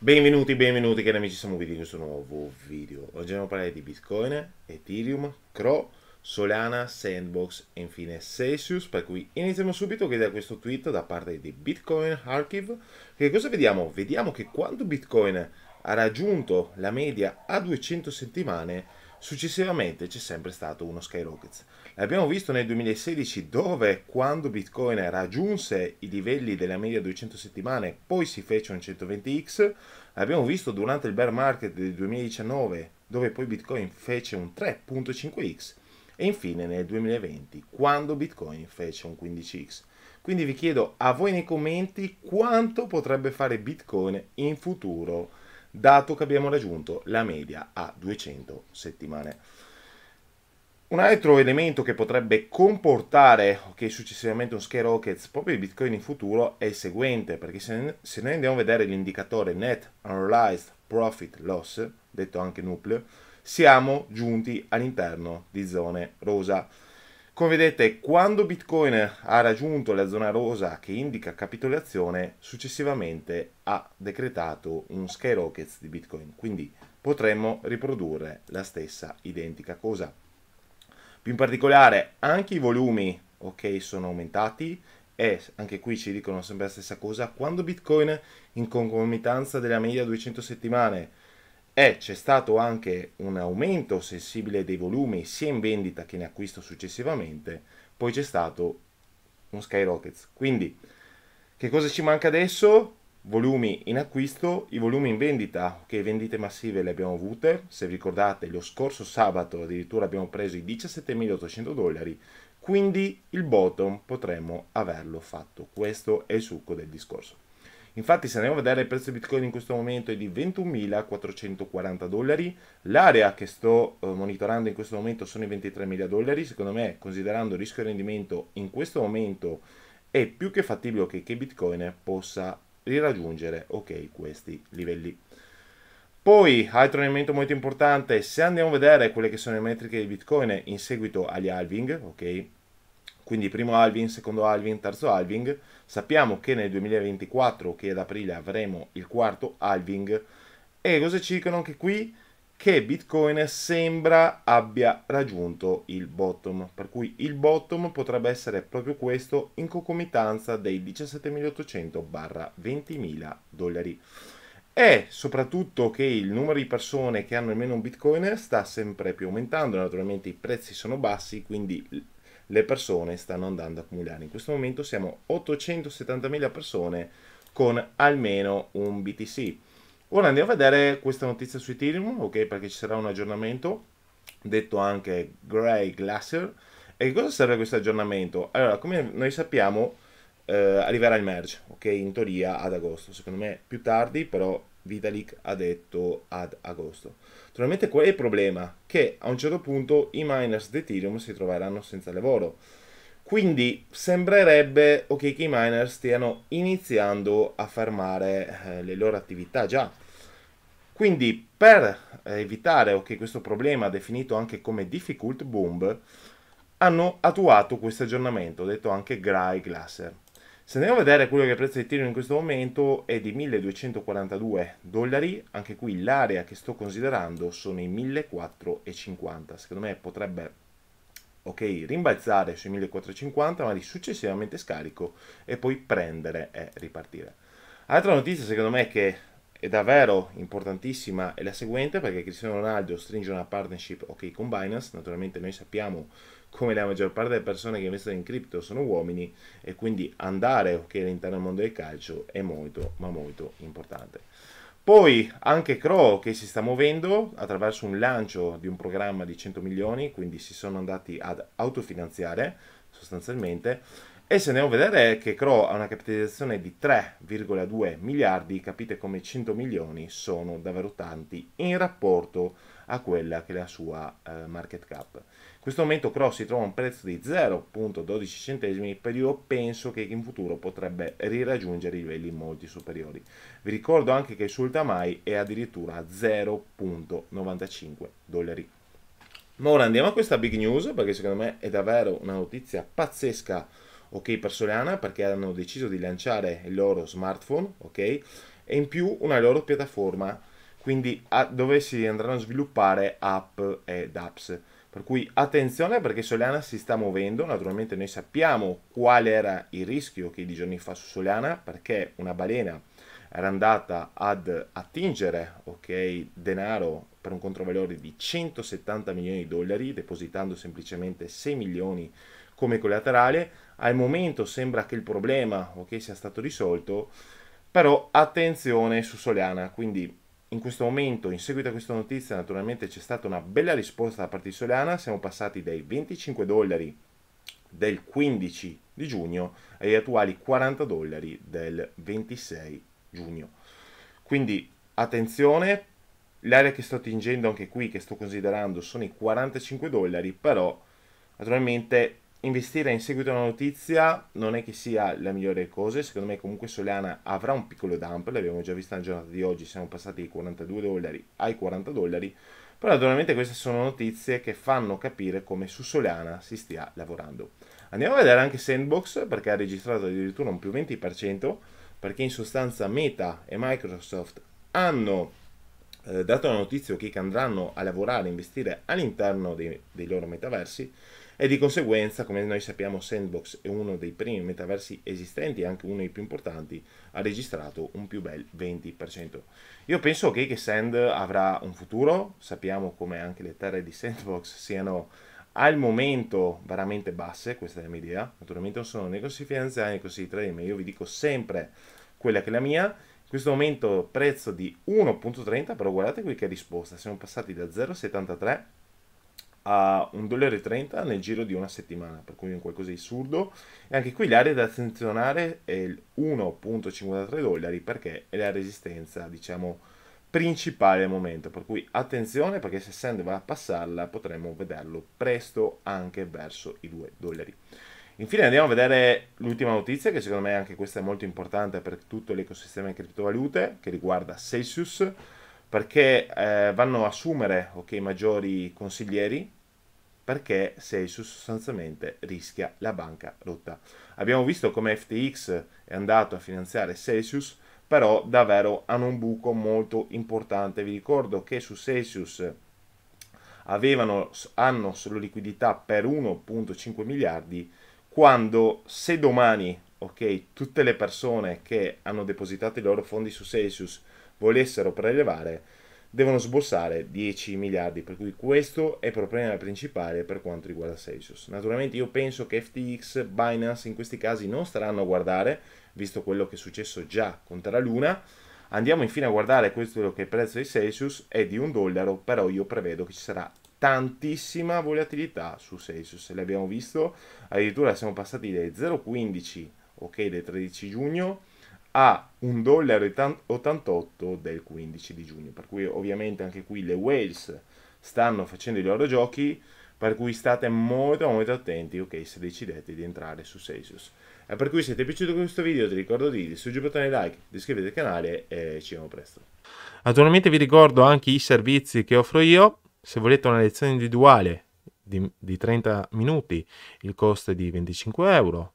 Benvenuti, benvenuti cari amici, siamo qui in questo nuovo video. Oggi andiamo a parlare di Bitcoin, Ethereum, Crow, Solana, Sandbox e infine Celsius, per cui iniziamo subito che da questo tweet da parte di Bitcoin Archive. Che cosa vediamo? Vediamo che quando Bitcoin ha raggiunto la media a 200 settimane, Successivamente c'è sempre stato uno skyrocket. L'abbiamo visto nel 2016 dove quando Bitcoin raggiunse i livelli della media 200 settimane poi si fece un 120x, l'abbiamo visto durante il bear market del 2019 dove poi Bitcoin fece un 3.5x e infine nel 2020 quando Bitcoin fece un 15x. Quindi vi chiedo a voi nei commenti quanto potrebbe fare Bitcoin in futuro dato che abbiamo raggiunto la media a 200 settimane. Un altro elemento che potrebbe comportare che successivamente un scare rockets proprio di Bitcoin in futuro è il seguente, perché se, se noi andiamo a vedere l'indicatore net unrealized profit loss, detto anche NUPL, siamo giunti all'interno di zone rosa. Come vedete, quando Bitcoin ha raggiunto la zona rosa che indica capitolazione, successivamente ha decretato un skyrocket di Bitcoin, quindi potremmo riprodurre la stessa identica cosa. Più in particolare, anche i volumi okay, sono aumentati e anche qui ci dicono sempre la stessa cosa, quando Bitcoin in concomitanza della media 200 settimane e eh, c'è stato anche un aumento sensibile dei volumi sia in vendita che in acquisto successivamente, poi c'è stato un Skyrockets. Quindi che cosa ci manca adesso? Volumi in acquisto, i volumi in vendita, che okay, vendite massive le abbiamo avute, se vi ricordate lo scorso sabato addirittura abbiamo preso i 17.800 dollari, quindi il bottom potremmo averlo fatto. Questo è il succo del discorso. Infatti se andiamo a vedere il prezzo di Bitcoin in questo momento è di 21.440 dollari, l'area che sto eh, monitorando in questo momento sono i 23.000 dollari, secondo me considerando il rischio di rendimento in questo momento è più che fattibile che, che Bitcoin possa riraggiungere okay, questi livelli. Poi, altro elemento molto importante, se andiamo a vedere quelle che sono le metriche di Bitcoin in seguito agli halving, ok? quindi primo halving, secondo halving, terzo halving. Sappiamo che nel 2024, che ad aprile avremo il quarto halving. E cosa ci dicono anche qui? Che Bitcoin sembra abbia raggiunto il bottom, per cui il bottom potrebbe essere proprio questo in concomitanza dei 17.800-20.000 dollari. E soprattutto che il numero di persone che hanno almeno un Bitcoin sta sempre più aumentando, naturalmente i prezzi sono bassi, quindi le persone stanno andando a accumulare. In questo momento siamo 870.000 persone con almeno un BTC. Ora andiamo a vedere questa notizia su Ethereum, ok? Perché ci sarà un aggiornamento, detto anche Grey Glacier. E cosa serve questo aggiornamento? Allora, come noi sappiamo, eh, arriverà il merge, ok? In teoria ad agosto, secondo me più tardi, però Vitalik ha detto ad agosto. Naturalmente qual è il problema? Che a un certo punto i miners di Ethereum si troveranno senza lavoro. Quindi sembrerebbe okay, che i miner stiano iniziando a fermare eh, le loro attività già. Quindi per evitare okay, questo problema definito anche come difficult boom, hanno attuato questo aggiornamento, detto anche Gray Glasser. Se andiamo a vedere quello che è il prezzo di Ethereum in questo momento è di 1242 dollari, anche qui l'area che sto considerando sono i 1450, secondo me potrebbe ok, rimbalzare sui 1450 ma di successivamente scarico e poi prendere e ripartire. Altra notizia secondo me che è davvero importantissima è la seguente perché Cristiano Ronaldo stringe una partnership ok con Binance, naturalmente noi sappiamo come la maggior parte delle persone che investono in cripto sono uomini e quindi andare okay, all'interno del mondo del calcio è molto ma molto importante. Poi anche Crow che si sta muovendo attraverso un lancio di un programma di 100 milioni, quindi si sono andati ad autofinanziare sostanzialmente e se andiamo a vedere che Crow ha una capitalizzazione di 3,2 miliardi, capite come 100 milioni sono davvero tanti in rapporto a quella che è la sua eh, market cap. In questo momento Cross si trova a un prezzo di 0,12 centesimi, per io penso che in futuro potrebbe riraggiungere livelli molto superiori. Vi ricordo anche che sul Tamai è addirittura a 0,95 dollari. Ma ora andiamo a questa big news perché secondo me è davvero una notizia pazzesca ok per Soleana, perché hanno deciso di lanciare il loro smartphone ok e in più una loro piattaforma quindi a, dove si andranno a sviluppare app ed apps per cui attenzione perché Soliana si sta muovendo, naturalmente noi sappiamo qual era il rischio che di giorni fa su Soliana, perché una balena era andata ad attingere okay, denaro per un controvalore di 170 milioni di dollari, depositando semplicemente 6 milioni come collaterale. Al momento sembra che il problema okay, sia stato risolto, però attenzione su Soliana, quindi in questo momento, in seguito a questa notizia, naturalmente c'è stata una bella risposta da parte di Solana, siamo passati dai 25 dollari del 15 di giugno agli attuali 40 dollari del 26 giugno. Quindi attenzione, l'area che sto attingendo anche qui, che sto considerando, sono i 45 dollari, però naturalmente investire in seguito a una notizia non è che sia la migliore cosa, secondo me comunque Solana avrà un piccolo dump, l'abbiamo già vista nella giornata di oggi, siamo passati dai 42 dollari ai 40 dollari, però naturalmente queste sono notizie che fanno capire come su Solana si stia lavorando. Andiamo a vedere anche Sandbox perché ha registrato addirittura un più 20%, perché in sostanza Meta e Microsoft hanno eh, dato la notizia che andranno a lavorare, a investire all'interno dei, dei loro metaversi, e di conseguenza, come noi sappiamo, Sandbox è uno dei primi metaversi esistenti e anche uno dei più importanti, ha registrato un più bel 20%. Io penso okay, che Sand avrà un futuro, sappiamo come anche le terre di Sandbox siano al momento veramente basse, questa è la mia idea, naturalmente non sono né così finanziari né consigli trading, io vi dico sempre quella che è la mia, in questo momento prezzo di 1.30, però guardate qui che risposta, siamo passati da 0.73 a 1,30 dollari nel giro di una settimana, per cui è un qualcosa di assurdo. E anche qui l'area da attenzionare è il 1,53 dollari perché è la resistenza, diciamo, principale al momento, per cui attenzione perché se Sand va a passarla potremmo vederlo presto anche verso i 2 dollari. Infine andiamo a vedere l'ultima notizia, che secondo me anche questa è molto importante per tutto l'ecosistema di criptovalute, che riguarda Celsius perché eh, vanno a assumere okay, maggiori consiglieri perché Celsius sostanzialmente rischia la banca rotta. Abbiamo visto come FTX è andato a finanziare Celsius, però davvero hanno un buco molto importante. Vi ricordo che su Celsius avevano, hanno solo liquidità per 1.5 miliardi, quando se domani okay, tutte le persone che hanno depositato i loro fondi su Celsius volessero prelevare devono sborsare 10 miliardi, per cui questo è il problema principale per quanto riguarda Celsius. Naturalmente io penso che FTX, Binance in questi casi non staranno a guardare, visto quello che è successo già con Terra Luna. Andiamo infine a guardare questo che è il prezzo di Celsius è di un dollaro, però io prevedo che ci sarà tantissima volatilità su Celsius, l'abbiamo visto, addirittura siamo passati dai 0,15, ok, del 13 giugno, a 1,88 del 15 di giugno. Per cui ovviamente anche qui le whales stanno facendo i loro giochi, per cui state molto molto attenti ok, se decidete di entrare su Celsius. E eh, per cui se ti è piaciuto questo video ti ricordo di distruggere il bottone like, di iscriverti al canale e ci vediamo presto. Naturalmente vi ricordo anche i servizi che offro io, se volete una lezione individuale di, di 30 minuti il costo è di 25 euro,